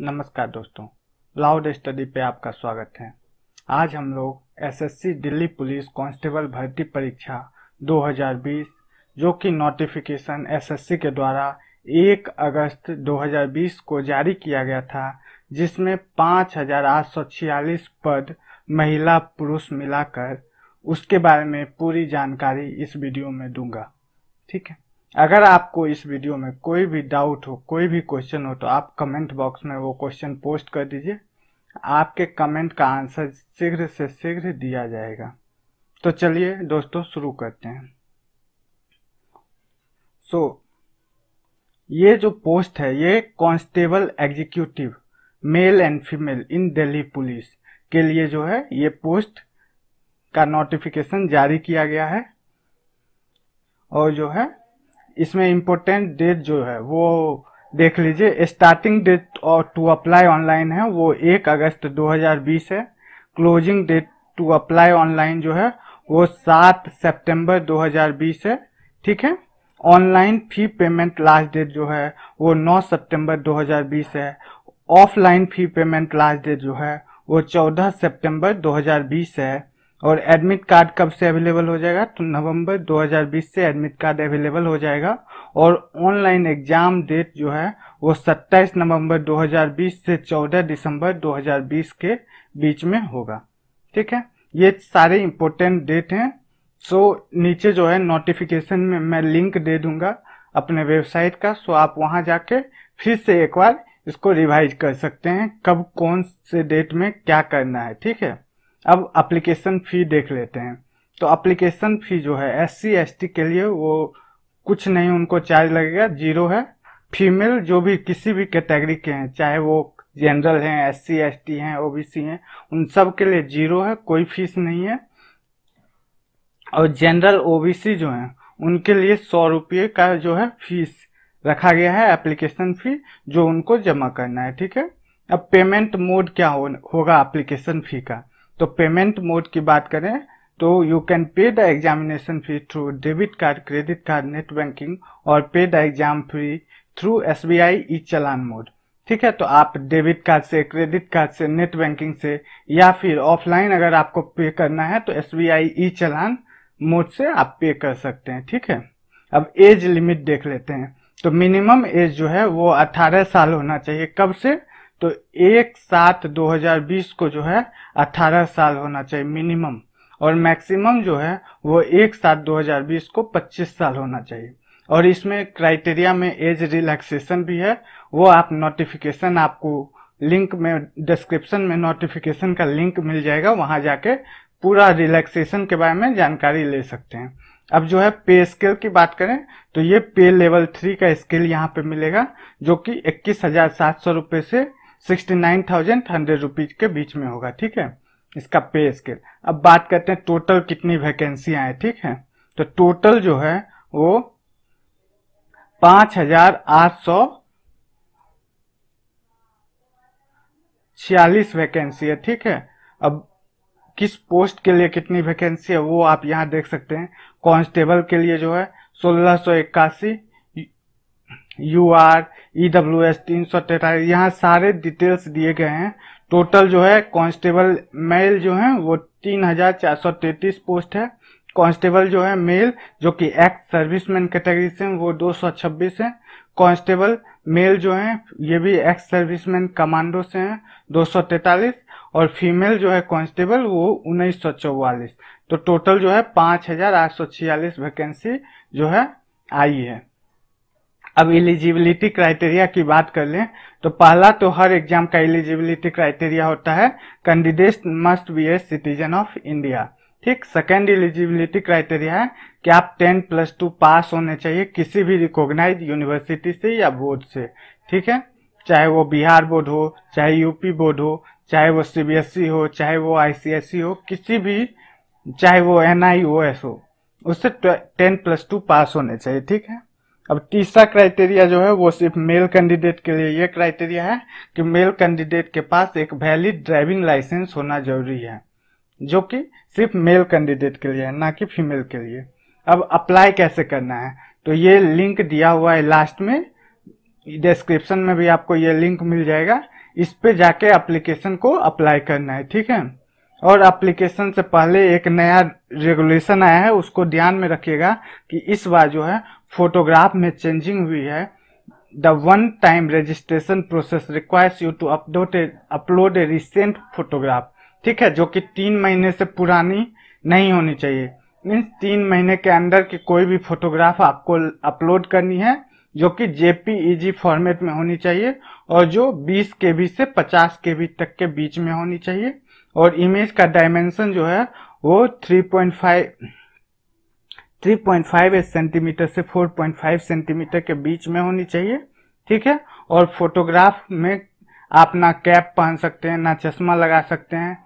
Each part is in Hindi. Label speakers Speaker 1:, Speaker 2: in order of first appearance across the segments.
Speaker 1: नमस्कार दोस्तों लाउड स्टडी पे आपका स्वागत है आज हम लोग एसएससी दिल्ली पुलिस कांस्टेबल भर्ती परीक्षा 2020 जो कि नोटिफिकेशन एसएससी के द्वारा 1 अगस्त 2020 को जारी किया गया था जिसमें पाँच पद महिला पुरुष मिलाकर उसके बारे में पूरी जानकारी इस वीडियो में दूंगा ठीक है अगर आपको इस वीडियो में कोई भी डाउट हो कोई भी क्वेश्चन हो तो आप कमेंट बॉक्स में वो क्वेश्चन पोस्ट कर दीजिए आपके कमेंट का आंसर शीघ्र से शीघ्र दिया जाएगा तो चलिए दोस्तों शुरू करते हैं सो so, ये जो पोस्ट है ये constable executive male and female in Delhi police के लिए जो है ये पोस्ट का नोटिफिकेशन जारी किया गया है और जो है इसमें इम्पोर्टेंट डेट जो है वो देख लीजिए स्टार्टिंग डेट और टू अप्लाई ऑनलाइन है वो एक अगस्त 2020 है closing date to apply online जो है वो सात सितंबर 2020 है ठीक है online fee payment last date जो है वो 9 सितंबर 2020 है offline fee payment last date जो है वो 14 सितंबर 2020 है और एडमिट कार्ड कब से अवेलेबल हो जाएगा तो नवंबर 2020 से एडमिट कार्ड अवेलेबल हो जाएगा और ऑनलाइन एग्जाम डेट जो है वो 27 नवंबर 2020 से 14 दिसंबर 2020 के बीच में होगा ठीक है ये सारे इम्पोर्टेंट डेट हैं सो नीचे जो है नोटिफिकेशन में मैं लिंक दे दूंगा अपने वेबसाइट का सो आप वहां जाके फिर से एक बार इसको रिवाइज कर सकते हैं कब कौन से डेट में क्या करना है ठीक है अब अप्लीकेशन फ़ी देख लेते हैं तो अप्लीकेशन फ़ी जो है एस सी के लिए वो कुछ नहीं उनको चार्ज लगेगा जीरो है फीमेल जो भी किसी भी कैटेगरी के हैं चाहे वो जनरल हैं एस सी एस टी हैं सी हैं उन सब के लिए जीरो है कोई फीस नहीं है और जनरल सी जो हैं उनके लिए सौ रुपये का जो है फीस रखा गया है एप्लीकेशन फी जो उनको जमा करना है ठीक है अब पेमेंट मोड क्या हो, होगा एप्लीकेशन फी का तो पेमेंट मोड की बात करें तो you can pay the examination fee through debit card credit card net banking और pay the exam fee through S B I E challan mode ठीक है तो आप डेबिट कार्ड से क्रेडिट कार्ड से नेट बैंकिंग से या फिर ऑफलाइन अगर आपको पे करना है तो S B I E challan mode से आप पे कर सकते हैं ठीक है अब एज लिमिट देख लेते हैं तो मिनिमम एज जो है वो 18 साल होना चाहिए कब से तो एक सात 2020 को जो है 18 साल होना चाहिए मिनिमम और मैक्सिमम जो है वो एक सात 2020 को 25 साल होना चाहिए और इसमें क्राइटेरिया में एज रिलैक्सेशन भी है वो आप नोटिफिकेशन आपको लिंक में डिस्क्रिप्शन में नोटिफिकेशन का लिंक मिल जाएगा वहां जाके पूरा रिलैक्सेशन के बारे में जानकारी ले सकते हैं अब जो है पे स्केल की बात करें तो ये पे लेवल थ्री का स्केल यहाँ पे मिलेगा जो कि इक्कीस हजार सात सौ रुपये से sixty nine thousand hundred rupees के बीच में होगा ठीक है इसका पे स्केल अब बात करते हैं टोटल कितनी वैकेंसी आए ठीक है तो टोटल जो है वो पांच हजार आठ सौ छियालीस वैकेंसी है ठीक है अब किस पोस्ट के लिए कितनी वैकेंसी है वो आप यहाँ देख सकते हैं कांस्टेबल के लिए जो है सोलह सौ इक्यासी U R E W S तीन सौ तैतालीस यहाँ सारे डिटेल्स दिए गए हैं टोटल जो है कांस्टेबल मेल जो है वो तीन हजार चार सौ तैतीस पोस्ट है कांस्टेबल जो है मेल जो कि एक्स सर्विसमैन कैटेगरी से वो दो सौ छब्बीस है कांस्टेबल मेल जो है ये भी एक्स सर्विसमैन कमांडो से हैं दो सौ तैतालीस और फीमेल जो है कांस्टेबल वो उन्नीस सौ चौवालीस तो टोटल जो है पाँच हजार आठ सौ छियालीस वैकेंसी जो है आई है अब एलिजिबिलिटी क्राइटेरिया की बात कर लें तो पहला तो हर एग्जाम का एलिजिबिलिटी क्राइटेरिया होता है candidate must be a citizen of India ठीक सेकेंड एलिजिबिलिटी क्राइटेरिया है कि आप टेन प्लस टू पास होने चाहिए किसी भी रिकॉग्नाइज यूनिवर्सिटी से या बोर्ड से ठीक है चाहे वो बिहार बोर्ड हो चाहे यूपी बोर्ड हो चाहे वो सीबीएसई e हो चाहे वो आईसीएसई e हो किसी भी चाहे वो एन हो उससे टेन प्लस टू पास होने चाहिए ठीक है अब तीसरा क्राइटेरिया जो है वो सिर्फ मेल कैंडिडेट के लिए ये क्राइटेरिया है कि मेल कैंडिडेट के पास एक वैलिड ड्राइविंग लाइसेंस होना जरूरी है जो कि सिर्फ मेल कैंडिडेट के लिए है ना कि फीमेल के लिए अब अप्लाई कैसे करना है तो ये लिंक दिया हुआ है लास्ट में डिस्क्रिप्शन में भी आपको ये लिंक मिल जाएगा इस पे जाके एप्लीकेशन को अप्लाई करना है ठीक है और एप्लीकेशन से पहले एक नया रेगुलेशन आया है उसको ध्यान में रखिएगा कि इस बार जो है फोटोग्राफ में चेंजिंग हुई है the one time registration process requires you to update upload a recent photograph ठीक है जो कि तीन महीने से पुरानी नहीं होनी चाहिए मीन्स तीन महीने के अंदर की कोई भी फोटोग्राफ आपको अपलोड करनी है जो कि जेपीईजी फॉर्मेट e में होनी चाहिए और जो 20 के बी से 50 के बी तक के बीच में होनी चाहिए और इमेज का डायमेंशन जो है वो 3.5 3.5 सेंटीमीटर से 4.5 सेंटीमीटर के बीच में होनी चाहिए ठीक है और फोटोग्राफ में आप ना कैप पहन सकते हैं ना चश्मा लगा सकते हैं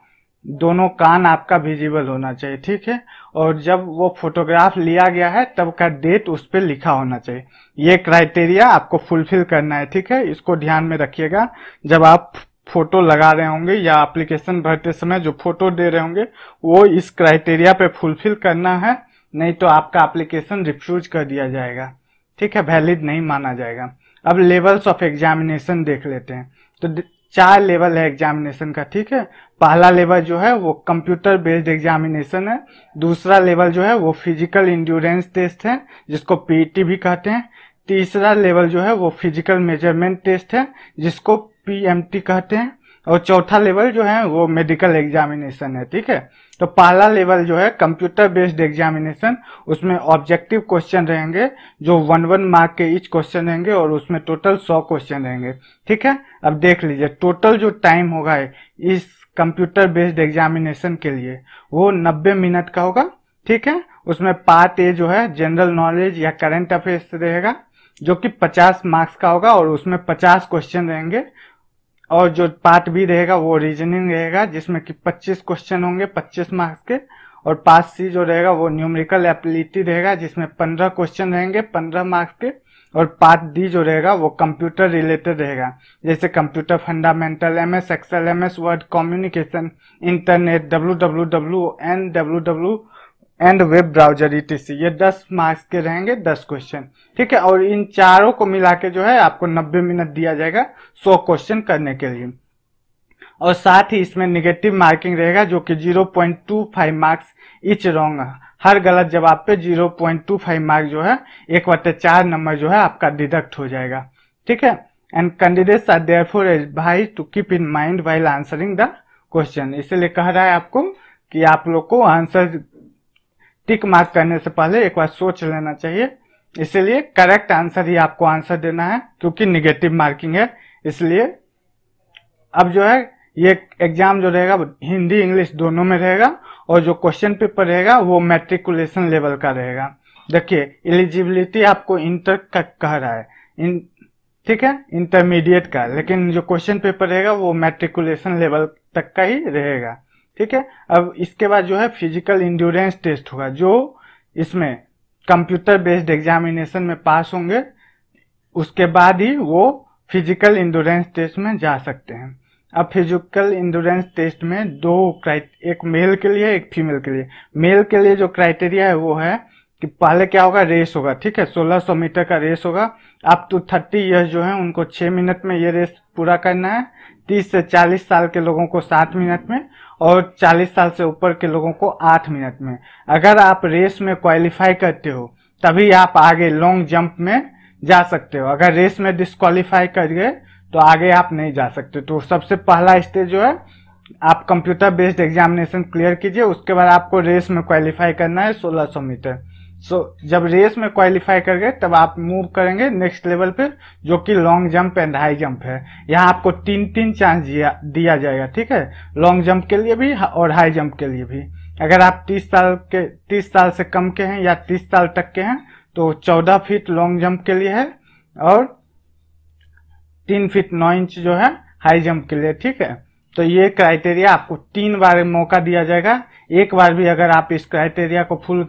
Speaker 1: दोनों कान आपका विजिबल होना चाहिए ठीक है और जब वो फोटोग्राफ लिया गया है तब का डेट उस पर लिखा होना चाहिए ये क्राइटेरिया आपको फुलफिल करना है ठीक है इसको ध्यान में रखिएगा जब आप फोटो लगा रहे होंगे या एप्लीकेशन भरते समय जो फोटो दे रहे होंगे वो इस क्राइटेरिया पे फुलफिल करना है नहीं तो आपका एप्लीकेशन रिफ्यूज कर दिया जाएगा ठीक है वैलिड नहीं माना जाएगा अब लेवल्स ऑफ एग्जामिनेशन देख लेते हैं तो चार लेवल है एग्जामिनेशन का ठीक है पहला लेवल जो है वो कंप्यूटर बेस्ड एग्जामिनेशन है दूसरा लेवल जो है वो फिजिकल इंड्योरेंस टेस्ट है जिसको पीटी e भी कहते हैं तीसरा लेवल जो है वो फिजिकल मेजरमेंट टेस्ट है जिसको पीएमटी कहते हैं और चौथा लेवल जो है वो मेडिकल एग्जामिनेशन है ठीक है तो पहला लेवल जो है कंप्यूटर बेस्ड एग्जामिनेशन उसमें ऑब्जेक्टिव क्वेश्चन रहेंगे जो वन वन मार्क के इच क्वेश्चन रहेंगे और उसमें टोटल सौ क्वेश्चन रहेंगे ठीक है अब देख लीजिए टोटल जो टाइम होगा इस कंप्यूटर बेस्ड एग्जामिनेशन के लिए वो नब्बे मिनट का होगा ठीक है उसमें पार्ट ए जो है जनरल नॉलेज या करेंट अफेयर्स रहेगा जो कि 50 मार्क्स का होगा और उसमें 50 क्वेश्चन रहेंगे और जो पार्ट बी रहेगा वो रीजनिंग रहेगा जिसमें कि 25 क्वेश्चन होंगे 25 मार्क्स के और पार्ट सी जो रहेगा वो न्यूमेरिकल एपिलिटी रहेगा जिसमें 15 क्वेश्चन रहेंगे 15 मार्क्स के और पार्ट डी जो रहेगा वो कंप्यूटर रिलेटेड रहेगा जैसे computer fundamental M S Excel M S Word communication internet W W W and W W and web browser etc ये 10 मार्क्स के रहेंगे 10 क्वेश्चन ठीक है और इन चारों को मिला के जो है आपको 90 मिनट दिया जाएगा 100 क्वेश्चन करने के लिए और साथ ही इसमें निगेटिव मार्किंग रहेगा जो कि 0.25 मार्क्स इच रॉन्ग हर गलत जवाब पे 0.25 मार्क्स जो है एक बटे चार नंबर जो है आपका डिडक्ट हो जाएगा ठीक है and candidates are therefore भाई to keep in mind while answering the question इसलिए कह रहा है आपको कि आप लोग को आंसर टिक मार्क करने से पहले एक बार सोच लेना चाहिए इसीलिए करेक्ट आंसर ही आपको आंसर देना है क्योंकि निगेटिव मार्किंग है इसलिए अब जो है ये एग्जाम जो रहेगा हिंदी इंग्लिश दोनों में रहेगा और जो क्वेश्चन पेपर रहेगा वो मेट्रिकुलेशन लेवल का रहेगा देखिए एलिजिबिलिटी आपको इंटर का कह रहा है इन ठीक है इंटरमीडिएट का लेकिन जो क्वेश्चन पेपर रहेगा वो मेट्रिकुलेशन लेवल तक का ही रहेगा ठीक है अब इसके बाद जो है फिजिकल इंड्योरेंस टेस्ट होगा जो इसमें कंप्यूटर बेस्ड एग्जामिनेशन में पास होंगे उसके बाद ही वो फिजिकल इंड्योरेंस टेस्ट में जा सकते हैं अब फिजिकल इंड्योरेंस टेस्ट में दो एक मेल के लिए एक फीमेल के लिए मेल के लिए जो क्राइटेरिया है वो है कि पहले क्या होगा रेस होगा ठीक है 1600 मीटर का रेस होगा अब तो 30 ईयर्स जो है उनको 6 मिनट में ये रेस पूरा करना है 30 से 40 साल के लोगों को 7 मिनट में और 40 साल से ऊपर के लोगों को 8 मिनट में अगर आप रेस में क्वालिफाई करते हो तभी आप आगे लॉन्ग जंप में जा सकते हो अगर रेस में डिस्कालीफाई कर गए तो आगे आप नहीं जा सकते तो सबसे पहला स्टेज जो है आप कंप्यूटर बेस्ड एग्जामिनेशन क्लियर कीजिए उसके बाद आपको रेस में क्वालिफाई करना है सौ मीटर सो so, जब रेस में क्वालिफाई कर गए तब आप मूव करेंगे नेक्स्ट लेवल पे जो कि long jump and high jump है यहाँ आपको तीन तीन चांस दिया जाएगा ठीक है लॉन्ग जंप के लिए भी और हाई जंप के लिए भी अगर आप 30 साल के 30 साल से कम के हैं या 30 साल तक के हैं तो 14 फीट लॉन्ग जंप के लिए है और 3 फीट 9 इंच जो है हाई जंप के लिए ठीक है तो ये क्राइटेरिया आपको तीन बार मौका दिया जाएगा एक बार भी अगर आप इस क्राइटेरिया को फुल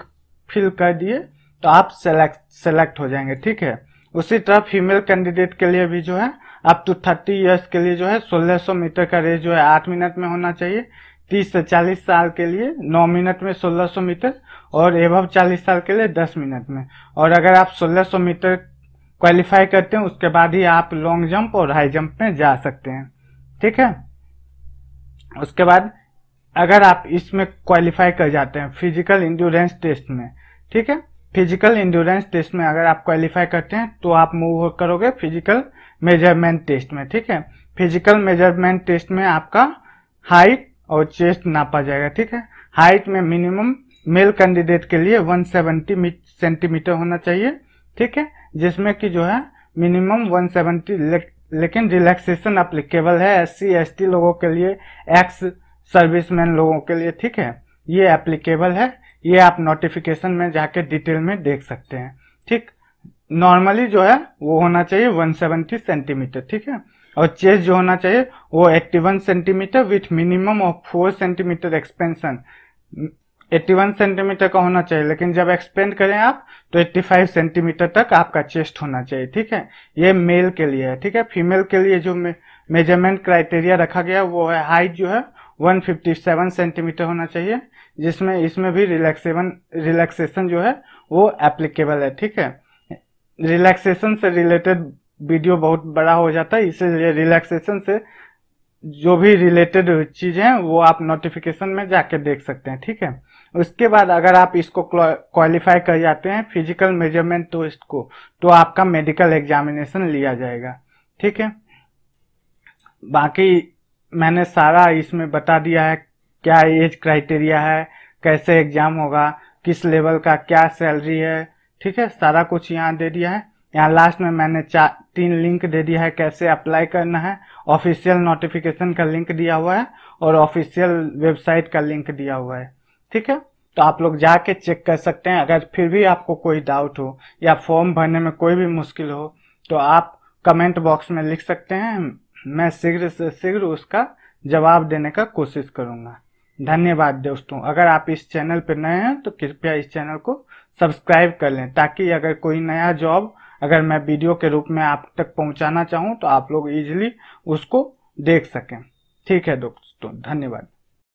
Speaker 1: फिल कर दिए तो आप सेलेक्ट सेलेक्ट हो जाएंगे ठीक है उसी तरह फीमेल कैंडिडेट के लिए भी जो है अप टू थर्टी ईयर्स के लिए जो है 1600 मीटर का रेस जो है आठ मिनट में होना चाहिए तीस से चालीस साल के लिए नौ मिनट में 1600 मीटर और एवं चालीस साल के लिए दस मिनट में और अगर आप 1600 मीटर क्वालिफाई करते हैं उसके बाद ही आप लॉन्ग जंप और हाई जंप में जा सकते हैं ठीक है उसके बाद अगर आप इसमें क्वालिफाई कर जाते हैं फिजिकल इंड्योरेंस टेस्ट में ठीक है फिजिकल इंड्योरेंस टेस्ट में अगर आप क्वालिफाई करते हैं तो आप मूव करोगे फिजिकल मेजरमेंट टेस्ट में ठीक है फिजिकल मेजरमेंट टेस्ट में आपका हाइट और चेस्ट नापा जाएगा ठीक है हाइट में मिनिमम मेल कैंडिडेट के लिए 170 सेंटीमीटर होना चाहिए ठीक है जिसमें कि जो है मिनिमम 170 ले, लेकिन रिलैक्सेशन अप्लीकेबल है एस सी एस टी लोगों के लिए एक्स सर्विसमैन लोगों के लिए ठीक है ये एप्लीकेबल है ये आप नोटिफिकेशन में जाके डिटेल में देख सकते हैं ठीक नॉर्मली जो है वो होना चाहिए 170 सेंटीमीटर ठीक है और चेस्ट जो होना चाहिए वो 81 centimetre with minimum of 4 centimetre expansion 81 centimetre का होना चाहिए लेकिन जब एक्सपेंड करें आप तो 85 सेंटीमीटर तक आपका चेस्ट होना चाहिए ठीक है ये मेल के लिए है ठीक है फीमेल के लिए जो मेजरमेंट क्राइटेरिया रखा गया वो है हाइट जो है 157 सेंटीमीटर होना चाहिए जिसमें इसमें भी रिलैक्सेबन रिलैक्सेशन जो है वो एप्लीकेबल है ठीक है रिलैक्सेशन से रिलेटेड वीडियो बहुत बड़ा हो जाता है इसलिए रिलैक्सेशन से जो भी रिलेटेड चीज है वो आप नोटिफिकेशन में जाके देख सकते हैं ठीक है उसके बाद अगर आप इसको क्वालिफाई कर जाते हैं फिजिकल मेजरमेंट टेस्ट को तो आपका मेडिकल एग्जामिनेशन लिया जाएगा ठीक है बाकी मैंने सारा इसमें बता दिया है क्या एज क्राइटेरिया है कैसे एग्जाम होगा किस लेवल का क्या सैलरी है ठीक है सारा कुछ यहाँ दे दिया है यहाँ लास्ट में मैंने चार तीन लिंक दे दिया है कैसे अप्लाई करना है ऑफिशियल नोटिफिकेशन का लिंक दिया हुआ है और ऑफिशियल वेबसाइट का लिंक दिया हुआ है ठीक है तो आप लोग जाके चेक कर सकते हैं अगर फिर भी आपको कोई डाउट हो या फॉर्म भरने में कोई भी मुश्किल हो तो आप कमेंट बॉक्स में लिख सकते हैं मैं शीघ्र से शीघ्र उसका जवाब देने का कोशिश करूंगा धन्यवाद दोस्तों अगर आप इस चैनल पर नए हैं तो कृपया इस चैनल को सब्सक्राइब कर लें ताकि अगर कोई नया जॉब अगर मैं वीडियो के रूप में आप तक पहुंचाना चाहूं तो आप लोग इजिली उसको देख सकें ठीक है दोस्तों धन्यवाद